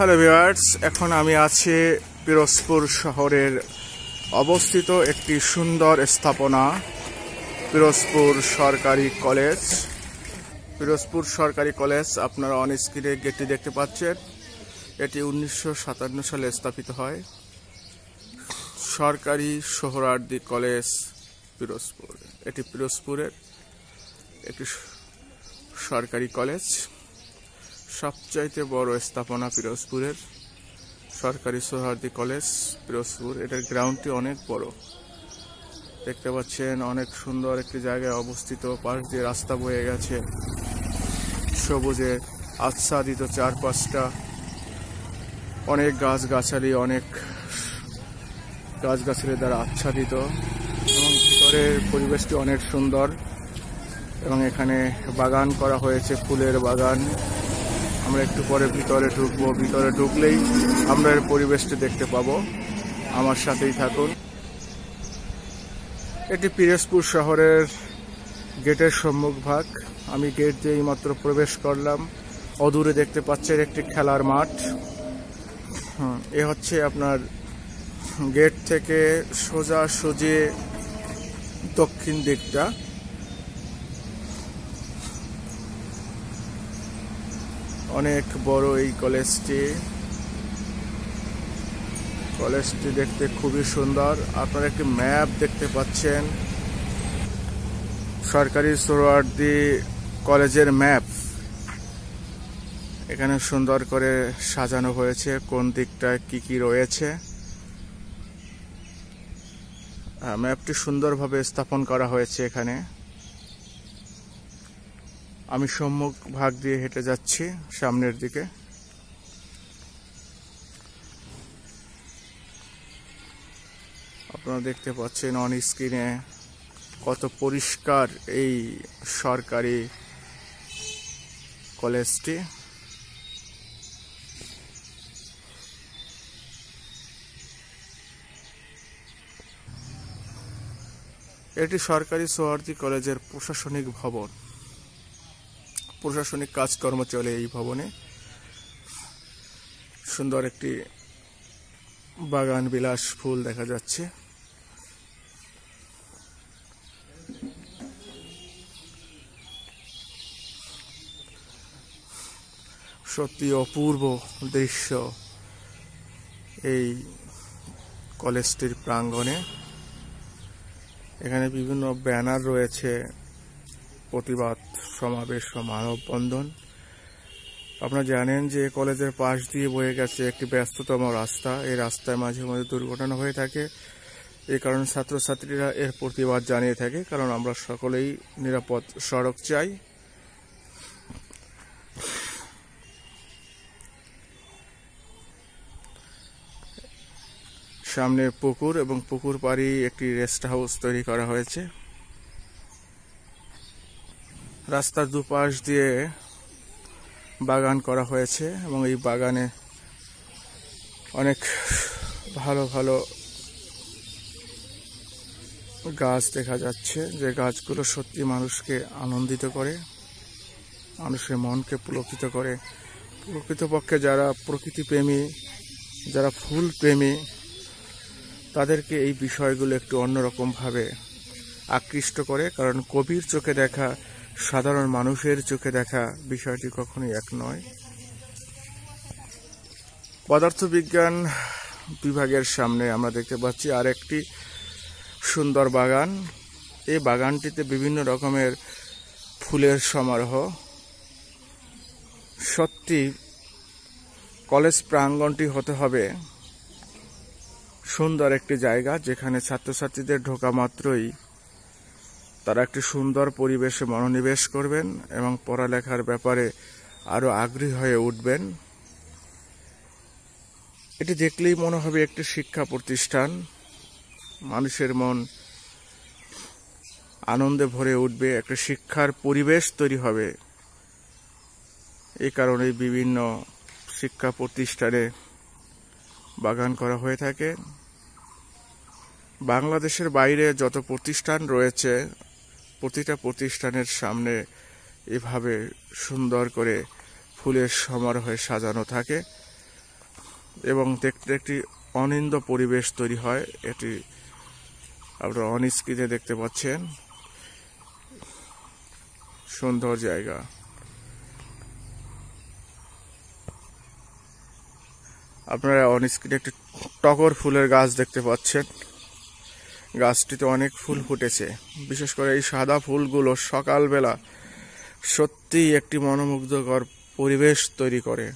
hello viewers এখন আমি আছি পিরোজপুর শহরের অবস্থিত একটি সুন্দর স্থাপনা পিরোজপুর সরকারি কলেজ পিরোজপুর সরকারি কলেজ আপনারা অন স্ক্রিনে গেটটি দেখতে পাচ্ছেন এটি উনিশশো সালে স্থাপিত হয় সরকারি সোহরার্দি কলেজ পিরোজপুর এটি পিরোজপুরের একটি সরকারি কলেজ সবচাইতে বড় স্থাপনা পিরোজপুরের সরকারি সোহার্দি কলেজ পিরোজপুর এটার গ্রাউন্ডটি অনেক বড় দেখতে পাচ্ছেন অনেক সুন্দর একটি জায়গায় অবস্থিত পাশ দিয়ে রাস্তা বয়ে গেছে সবুজে আচ্ছাদিত চারপাশটা অনেক গাছগাছালি অনেক গাছগাছালি দ্বারা আচ্ছাদিত এবং ভিতরের পরিবেশটি অনেক সুন্দর এবং এখানে বাগান করা হয়েছে ফুলের বাগান আমরা একটু পরে ভিতরে ঢুকবো ভিতরে ঢুকলেই আমরা এর পরিবেশটি দেখতে পাবো আমার সাথেই থাকুন এটি পিরোজপুর শহরের গেটের সম্মুখ ভাগ আমি গেট দিয়ে মাত্র প্রবেশ করলাম অদূরে দেখতে পাচ্ছেন একটি খেলার মাঠ এ হচ্ছে আপনার গেট থেকে সোজা সোজে দক্ষিণ দিকটা অনেক বড় এই কলেজটি কলেজটি দেখতে খুবই সুন্দর আপনারা একটি ম্যাপ দেখতে পাচ্ছেন সরকারি সোরওয়ার্দি কলেজের ম্যাপ এখানে সুন্দর করে সাজানো হয়েছে কোন দিকটায় কি কি রয়েছে ম্যাপটি সুন্দরভাবে স্থাপন করা হয়েছে এখানে আমি সম্মুখ ভাগ দিয়ে হেঁটে যাচ্ছি সামনের দিকে আপনারা দেখতে পাচ্ছেন অন স্ক্রিনে কত পরিষ্কার এই সরকারি কলেজটি এটি সরকারি সোয়ার্দি কলেজের প্রশাসনিক ভবন প্রশাসনিক কাজকর্ম চলে এই ভবনে সুন্দর একটি বাগান বিলাস ফুল দেখা যাচ্ছে সত্যি অপূর্ব দৃশ্য এই কলেজটির প্রাঙ্গনে এখানে বিভিন্ন ব্যানার রয়েছে প্রতিবাদ সমাবেশ ও মানববন্ধন আপনারা জানেন যে কলেজের পাশ দিয়ে বয়ে গেছে একটি ব্যস্ততম রাস্তা এই রাস্তায় মাঝে মাঝে দুর্ঘটনা হয়ে থাকে এই কারণে ছাত্রছাত্রীরা এর প্রতিবাদ জানিয়ে থাকে কারণ আমরা সকলেই নিরাপদ সড়ক চাই সামনে পুকুর এবং পুকুর পাড়ি একটি রেস্ট হাউস তৈরি করা হয়েছে রাস্তার দুপাশ দিয়ে বাগান করা হয়েছে এবং এই বাগানে অনেক ভালো ভালো গাছ দেখা যাচ্ছে যে গাছগুলো সত্যি মানুষকে আনন্দিত করে মানুষের মনকে পুলকিত করে প্রকৃতপক্ষে যারা প্রকৃতি প্রেমী যারা ফুল প্রেমী তাদেরকে এই বিষয়গুলো একটু অন্যরকমভাবে আকৃষ্ট করে কারণ কবির চোখে দেখা সাধারণ মানুষের চোখে দেখা বিষয়টি কখনোই এক নয় পদার্থবিজ্ঞান বিভাগের সামনে আমরা দেখতে পাচ্ছি আর একটি সুন্দর বাগান এই বাগানটিতে বিভিন্ন রকমের ফুলের সমারোহ সত্যি কলেজ প্রাঙ্গনটি হতে হবে সুন্দর একটি জায়গা যেখানে ছাত্রছাত্রীদের ঢোকা মাত্রই তারা একটি সুন্দর পরিবেশে মনোনিবেশ করবেন এবং পড়ালেখার ব্যাপারে আরও আগ্রহী হয়ে উঠবেন এটি দেখলেই মনে হবে একটি শিক্ষা প্রতিষ্ঠান মানুষের মন আনন্দে ভরে উঠবে একটা শিক্ষার পরিবেশ তৈরি হবে এই কারণে বিভিন্ন শিক্ষা প্রতিষ্ঠানে বাগান করা হয়ে থাকে বাংলাদেশের বাইরে যত প্রতিষ্ঠান রয়েছে প্রতিটা প্রতিষ্ঠানের সামনে এভাবে সুন্দর করে ফুলের সমারোহে সাজানো থাকে এবং দেখতে একটি অনিন্দ পরিবেশ তৈরি হয় এটি আপনারা অনস্ক্রিনে দেখতে পাচ্ছেন সুন্দর জায়গা আপনারা অনস্ক্রিনে একটি টগর ফুলের গাছ দেখতে পাচ্ছেন গাছটিতে অনেক ফুল ফুটেছে বিশেষ করে এই সাদা ফুলগুলো সকালবেলা সত্যিই একটি মনোমুগ্ধকর পরিবেশ তৈরি করে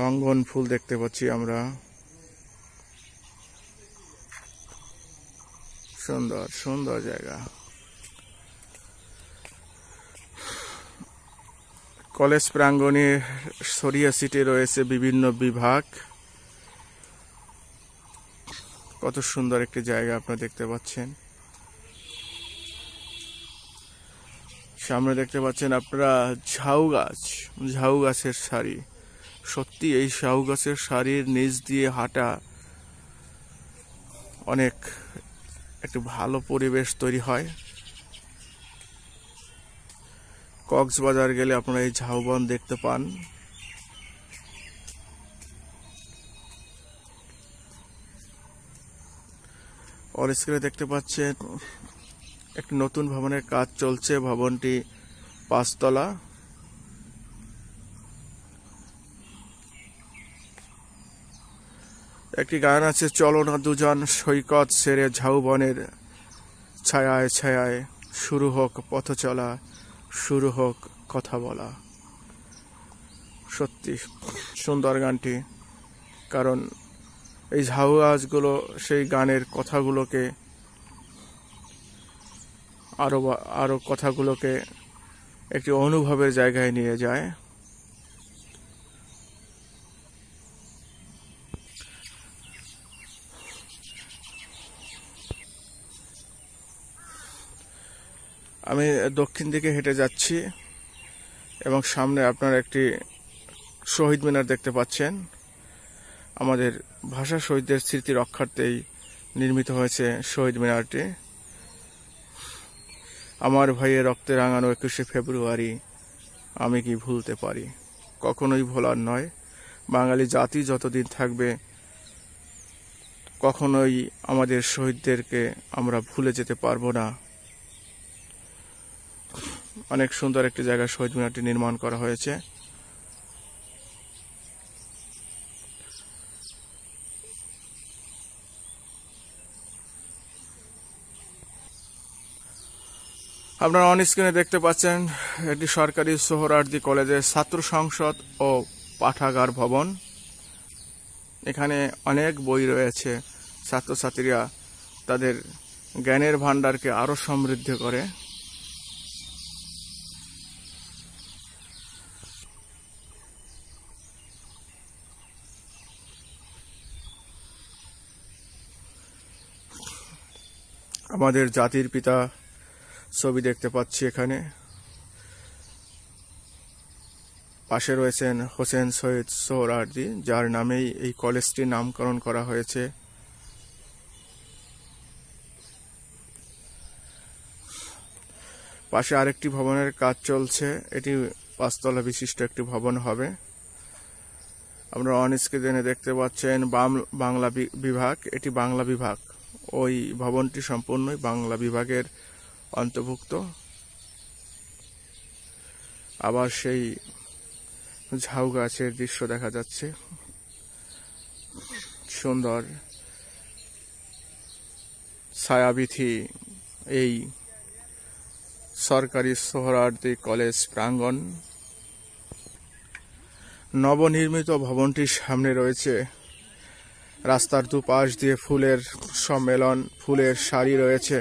রঙ্গন ফুল দেখতে পাচ্ছি আমরা সুন্দর সুন্দর জায়গা কলেজ প্রাঙ্গনে সরিয়া সিটে রয়েছে বিভিন্ন বিভাগ কত সুন্দর একটি জায়গা আপনারা দেখতে পাচ্ছেন সামনে দেখতে পাচ্ছেন আপনারা ঝাউ গাছ ঝাউ গাছের শাড়ি সত্যি এই ঝাউ গাছের শাড়ির নিচ দিয়ে হাঁটা অনেক একটু ভালো পরিবেশ তৈরি হয় কক্সবাজার গেলে আপনারা এই ঝাউবন দেখতে পান অল স্ক্রিনে দেখতে পাচ্ছেন একটি নতুন ভবনের কাজ চলছে ভবনটি পাঁচতলা একটি গান আছে চলো না দুজন সৈকত সেরে ঝাউবনের ছায়ায় ছায়ায় শুরু হোক পথ চলা শুরু হোক কথা বলা সত্যি সুন্দর গানটি কারণ এই ঝাউ সেই গানের কথাগুলোকে আরও আরও কথাগুলোকে একটি অনুভবের জায়গায় নিয়ে যায় আমি দক্ষিণ দিকে হেঁটে যাচ্ছি এবং সামনে আপনার একটি শহীদ মিনার দেখতে পাচ্ছেন আমাদের ভাষা শহীদদের স্মৃতি রক্ষার্থেই নির্মিত হয়েছে শহীদ মিনারটি আমার ভাইয়ের রক্তে রাঙানো একুশে ফেব্রুয়ারি আমি কি ভুলতে পারি কখনোই ভোলার নয় বাঙালি জাতি যতদিন থাকবে কখনোই আমাদের শহীদদেরকে আমরা ভুলে যেতে পারবো না অনেক সুন্দর একটি জায়গা শহীদ মিনারটি নির্মাণ করা হয়েছে আপনারা অন স্ক্রিনে দেখতে পাচ্ছেন এটি সরকারি সোহরার্দি কলেজের ছাত্র সংসদ ও পাঠাগার ভবন এখানে অনেক বই রয়েছে ছাত্রছাত্রীরা তাদের জ্ঞানের ভাণ্ডারকে আরও সমৃদ্ধ করে আমাদের জাতির পিতা ছবি দেখতে পাচ্ছি এখানে পাশে রয়েছেন হোসেন সৈয়দ সোহরার্দি যার নামেই এই কলেজটি নামকরণ করা হয়েছে পাশে আরেকটি ভবনের কাজ চলছে এটি পাঁচতলা বিশিষ্ট একটি ভবন হবে আপনারা অনস্ক্রিনে দেখতে পাচ্ছেন বাংলা বিভাগ এটি বাংলা বিভাগ ওই ভবনটি সম্পূর্ণই বাংলা বিভাগের অন্তর্ভুক্ত আবার সেই ঝাউ গাছের দৃশ্য দেখা যাচ্ছে সুন্দর ছায়াবিথি এই সরকারি সোহরার্দী কলেজ প্রাঙ্গন নবনির্মিত ভবনটির সামনে রয়েছে রাস্তার দুপাশ দিয়ে ফুলের সম্মেলন ফুলের সারি রয়েছে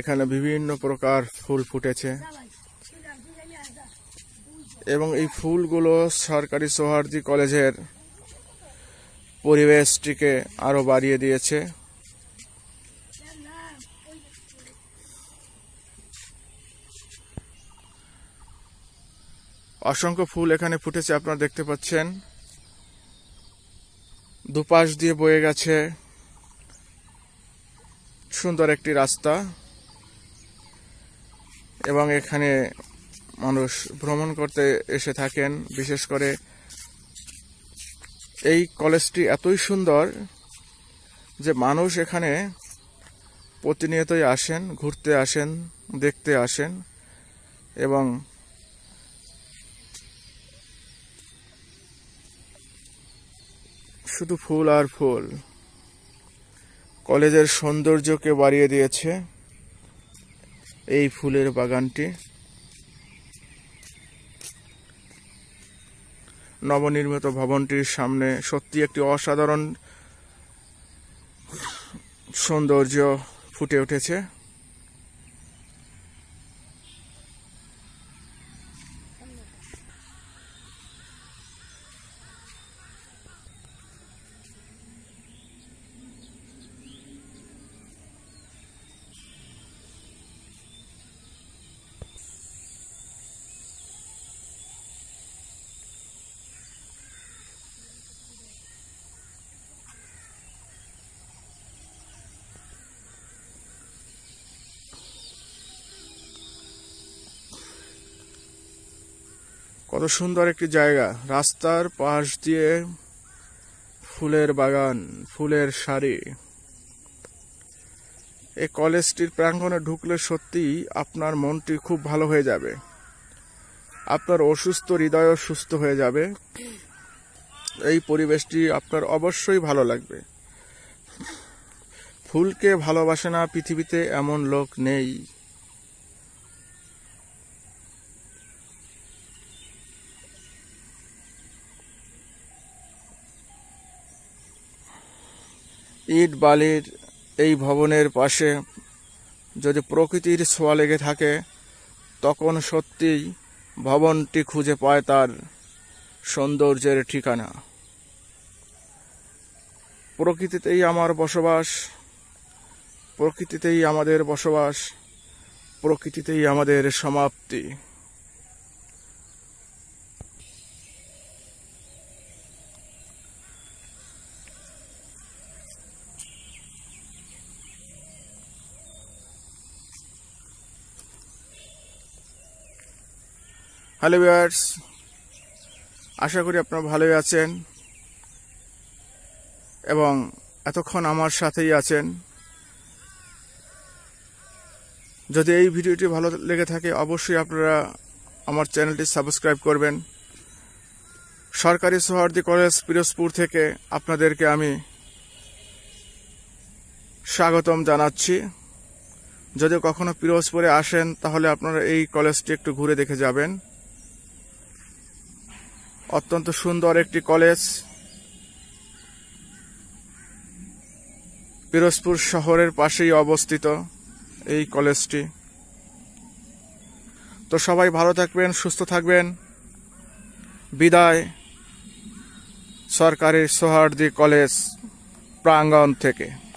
এখানে বিভিন্ন প্রকার ফুল ফুটেছে এবং এই ফুলগুলো সরকারি সৌহার্দী কলেজের পরিবেশটিকে আরো বাড়িয়ে দিয়েছে অসংখ্য ফুল এখানে ফুটেছে আপনারা দেখতে পাচ্ছেন দুপাশ দিয়ে বয়ে গেছে সুন্দর একটি রাস্তা এবং এখানে মানুষ ভ্রমণ করতে এসে থাকেন বিশেষ করে এই কলেজটি এতই সুন্দর যে মানুষ এখানে প্রতিনিয়তই আসেন ঘুরতে আসেন দেখতে আসেন এবং শুধু ফুল আর ফুল কলেজের সৌন্দর্যকে বাড়িয়ে দিয়েছে এই ফুলের বাগানটি নবনির্মিত ভবনটির সামনে সত্যি একটি অসাধারণ সৌন্দর্য ফুটে উঠেছে কত সুন্দর একটি জায়গা রাস্তার পাশ দিয়ে ফুলের বাগান ফুলের শাড়ি এই কলেজটির প্রাঙ্গণে ঢুকলে সত্যিই আপনার মনটি খুব ভালো হয়ে যাবে আপনার অসুস্থ হৃদয়ও সুস্থ হয়ে যাবে এই পরিবেশটি আপনার অবশ্যই ভালো লাগবে ফুলকে ভালোবাসে না পৃথিবীতে এমন লোক নেই ইট বালির এই ভবনের পাশে যদি প্রকৃতির ছোঁয়া লেগে থাকে তখন সত্যিই ভবনটি খুঁজে পায় তার সৌন্দর্যের ঠিকানা প্রকৃতিতেই আমার বসবাস প্রকৃতিতেই আমাদের বসবাস প্রকৃতিতেই আমাদের সমাপ্তি হ্যালো ভিউয়ার্স আশা করি আপনারা ভালোই আছেন এবং এতক্ষণ আমার সাথেই আছেন যদি এই ভিডিওটি ভালো লেগে থাকে অবশ্যই আপনারা আমার চ্যানেলটি সাবস্ক্রাইব করবেন সরকারি সোহার্দি কলেজ পিরোজপুর থেকে আপনাদেরকে আমি স্বাগতম জানাচ্ছি যদি কখনো পিরোজপুরে আসেন তাহলে আপনারা এই কলেজটি একটু ঘুরে দেখে যাবেন অত্যন্ত সুন্দর একটি কলেজ পিরোজপুর শহরের পাশেই অবস্থিত এই কলেজটি তো সবাই ভালো থাকবেন সুস্থ থাকবেন বিদায় সরকারি সোহার্দি কলেজ প্রাঙ্গণ থেকে